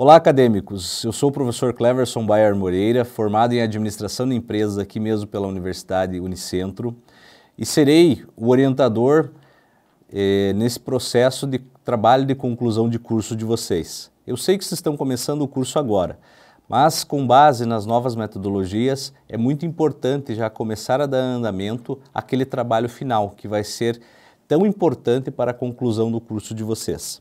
Olá, acadêmicos! Eu sou o professor Cleverson Bayer Moreira, formado em administração de empresas aqui mesmo pela Universidade Unicentro, e serei o orientador eh, nesse processo de trabalho de conclusão de curso de vocês. Eu sei que vocês estão começando o curso agora, mas com base nas novas metodologias, é muito importante já começar a dar andamento aquele trabalho final que vai ser tão importante para a conclusão do curso de vocês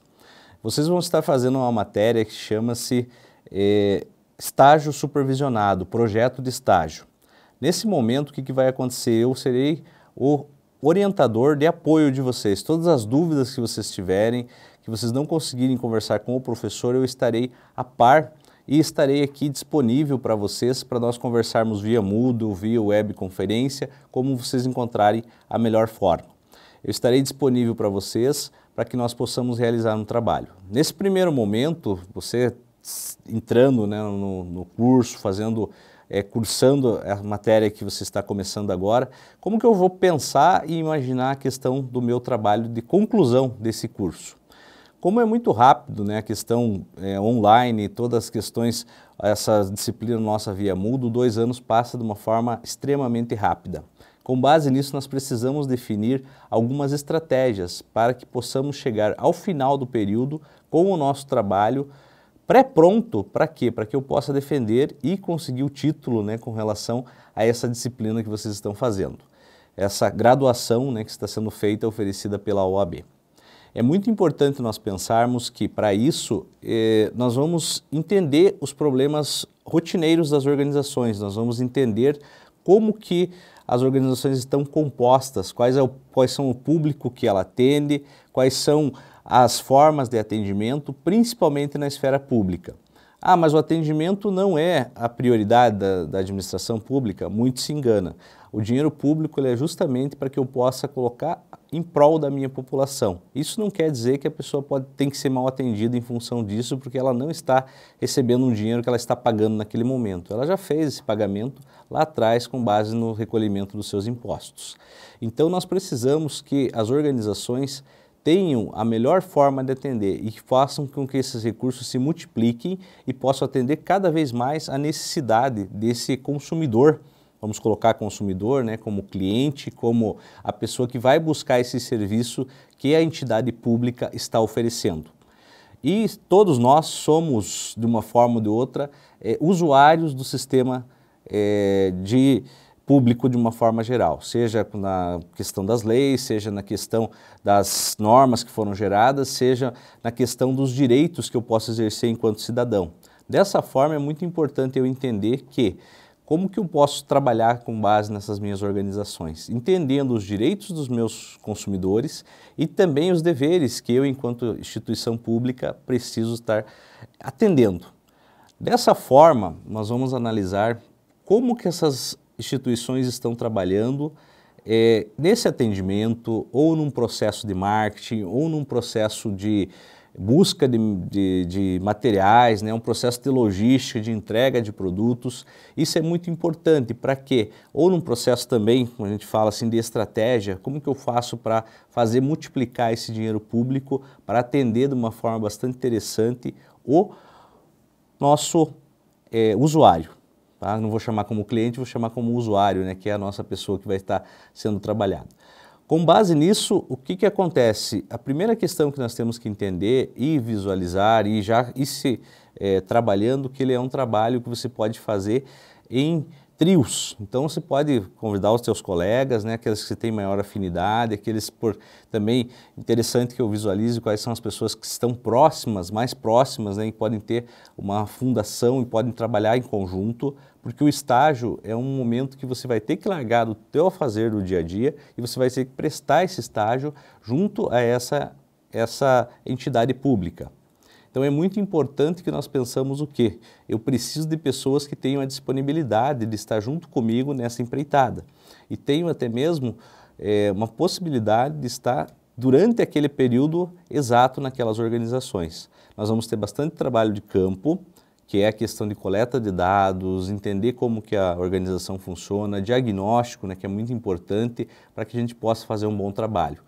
vocês vão estar fazendo uma matéria que chama-se é, Estágio Supervisionado, Projeto de Estágio. Nesse momento, o que, que vai acontecer? Eu serei o orientador de apoio de vocês. Todas as dúvidas que vocês tiverem, que vocês não conseguirem conversar com o professor, eu estarei a par e estarei aqui disponível para vocês para nós conversarmos via Moodle, via webconferência, como vocês encontrarem a melhor forma. Eu estarei disponível para vocês para que nós possamos realizar um trabalho. Nesse primeiro momento, você entrando né, no, no curso, fazendo é, cursando a matéria que você está começando agora, como que eu vou pensar e imaginar a questão do meu trabalho de conclusão desse curso? Como é muito rápido, né, a questão é, online, todas as questões, essa disciplina nossa via Mudo, dois anos passa de uma forma extremamente rápida. Com base nisso, nós precisamos definir algumas estratégias para que possamos chegar ao final do período com o nosso trabalho pré-pronto para quê? Para que eu possa defender e conseguir o título né, com relação a essa disciplina que vocês estão fazendo. Essa graduação né, que está sendo feita, oferecida pela OAB. É muito importante nós pensarmos que, para isso, eh, nós vamos entender os problemas rotineiros das organizações, nós vamos entender como que as organizações estão compostas, quais, é o, quais são o público que ela atende, quais são as formas de atendimento, principalmente na esfera pública. Ah, mas o atendimento não é a prioridade da, da administração pública, muito se engana. O dinheiro público é justamente para que eu possa colocar em prol da minha população. Isso não quer dizer que a pessoa pode, tem que ser mal atendida em função disso, porque ela não está recebendo um dinheiro que ela está pagando naquele momento. Ela já fez esse pagamento lá atrás com base no recolhimento dos seus impostos. Então nós precisamos que as organizações tenham a melhor forma de atender e que façam com que esses recursos se multipliquem e possam atender cada vez mais a necessidade desse consumidor vamos colocar consumidor, né, como cliente, como a pessoa que vai buscar esse serviço que a entidade pública está oferecendo. E todos nós somos, de uma forma ou de outra, é, usuários do sistema é, de público de uma forma geral, seja na questão das leis, seja na questão das normas que foram geradas, seja na questão dos direitos que eu posso exercer enquanto cidadão. Dessa forma, é muito importante eu entender que como que eu posso trabalhar com base nessas minhas organizações? Entendendo os direitos dos meus consumidores e também os deveres que eu, enquanto instituição pública, preciso estar atendendo. Dessa forma, nós vamos analisar como que essas instituições estão trabalhando é, nesse atendimento, ou num processo de marketing, ou num processo de busca de, de, de, materiais, né? um processo de logística, de entrega de produtos. Isso é muito importante para quê? Ou num processo também, como a gente fala assim, de estratégia, como que eu faço para fazer multiplicar esse dinheiro público para atender de uma forma bastante interessante o nosso é, usuário. Tá? Não vou chamar como cliente, vou chamar como usuário, né? que é a nossa pessoa que vai estar sendo trabalhada. Com base nisso, o que, que acontece? A primeira questão que nós temos que entender e visualizar e já ir se é, trabalhando que ele é um trabalho que você pode fazer em trios. Então você pode convidar os seus colegas, né, aqueles que você tem maior afinidade, aqueles por também interessante que eu visualize quais são as pessoas que estão próximas, mais próximas, né, e podem ter uma fundação e podem trabalhar em conjunto, porque o estágio é um momento que você vai ter que largar do teu fazer do dia a dia e você vai ter que prestar esse estágio junto a essa essa entidade pública. Então é muito importante que nós pensamos o quê? Eu preciso de pessoas que tenham a disponibilidade de estar junto comigo nessa empreitada. E tenho até mesmo é, uma possibilidade de estar durante aquele período exato naquelas organizações. Nós vamos ter bastante trabalho de campo, que é a questão de coleta de dados, entender como que a organização funciona, diagnóstico, né, que é muito importante para que a gente possa fazer um bom trabalho.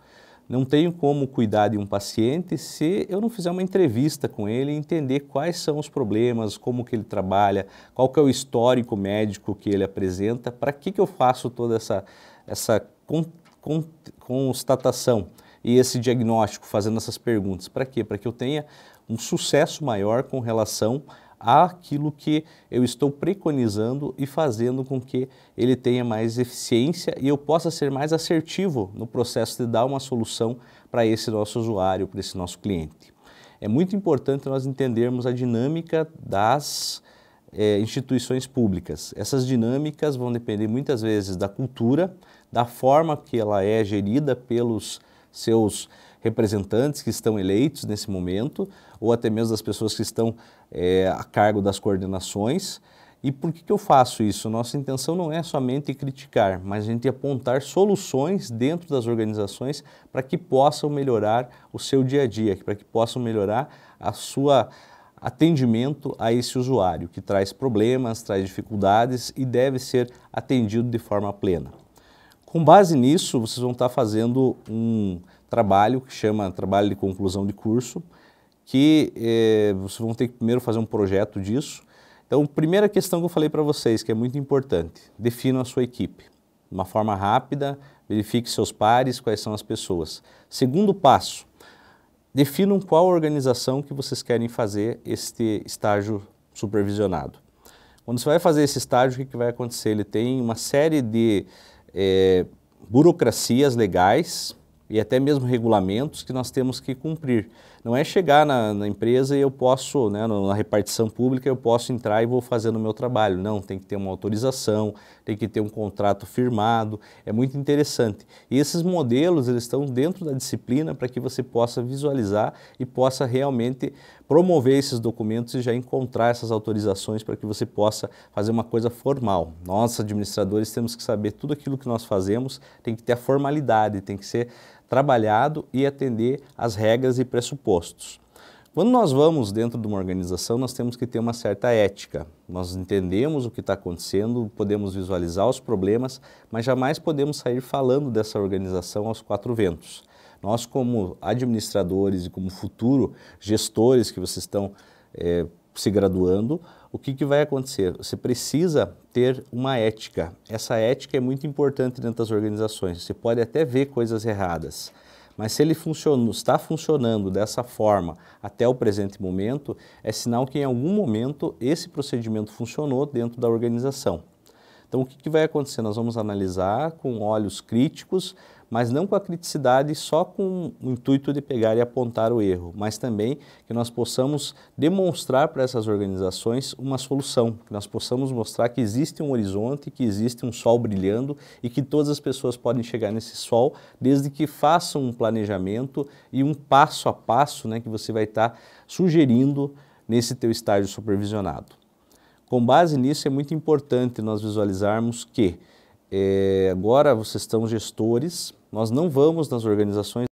Não tenho como cuidar de um paciente se eu não fizer uma entrevista com ele e entender quais são os problemas, como que ele trabalha, qual que é o histórico médico que ele apresenta, para que, que eu faço toda essa, essa con, con, constatação e esse diagnóstico, fazendo essas perguntas. Para quê? Para que eu tenha um sucesso maior com relação aquilo que eu estou preconizando e fazendo com que ele tenha mais eficiência e eu possa ser mais assertivo no processo de dar uma solução para esse nosso usuário, para esse nosso cliente. É muito importante nós entendermos a dinâmica das é, instituições públicas. Essas dinâmicas vão depender muitas vezes da cultura, da forma que ela é gerida pelos seus representantes que estão eleitos nesse momento, ou até mesmo das pessoas que estão é, a cargo das coordenações. E por que, que eu faço isso? Nossa intenção não é somente criticar, mas a gente apontar soluções dentro das organizações para que possam melhorar o seu dia a dia, para que possam melhorar a sua atendimento a esse usuário que traz problemas, traz dificuldades e deve ser atendido de forma plena. Com base nisso, vocês vão estar fazendo um trabalho que chama trabalho de conclusão de curso, que eh, vocês vão ter que primeiro fazer um projeto disso. Então, primeira questão que eu falei para vocês, que é muito importante, definam a sua equipe. De uma forma rápida, verifique seus pares, quais são as pessoas. Segundo passo, definam qual organização que vocês querem fazer este estágio supervisionado. Quando você vai fazer esse estágio, o que, vai acontecer? Ele tem uma série de eh, burocracias legais, e até mesmo regulamentos que nós temos que cumprir. Não é chegar na, na empresa e eu posso, né, na repartição pública, eu posso entrar e vou fazer o meu trabalho. Não, tem que ter uma autorização, tem que ter um contrato firmado, é muito interessante. E esses modelos, eles estão dentro da disciplina para que você possa visualizar e possa realmente promover esses documentos e já encontrar essas autorizações para que você possa fazer uma coisa formal. Nós, administradores, temos que saber tudo aquilo que nós fazemos, tem que ter a formalidade, tem que ser trabalhado e atender às regras e pressupostos. Quando nós vamos dentro de uma organização, nós temos que ter uma certa ética. Nós entendemos o que está acontecendo, podemos visualizar os problemas, mas jamais podemos sair falando dessa organização aos quatro ventos. Nós, como administradores e como futuro gestores que vocês estão é, se graduando, o que, que vai acontecer? Você precisa ter uma ética. Essa ética é muito importante dentro das organizações. Você pode até ver coisas erradas, mas se ele está funcionando dessa forma até o presente momento, é sinal que em algum momento esse procedimento funcionou dentro da organização. Então, o que, que vai acontecer? Nós vamos analisar com olhos críticos mas não com a criticidade só com o intuito de pegar e apontar o erro, mas também que nós possamos demonstrar para essas organizações uma solução, que nós possamos mostrar que existe um horizonte, que existe um sol brilhando e que todas as pessoas podem chegar nesse sol desde que façam um planejamento e um passo a passo né, que você vai estar tá sugerindo nesse teu estágio supervisionado. Com base nisso, é muito importante nós visualizarmos que é, agora vocês estão gestores, nós não vamos nas organizações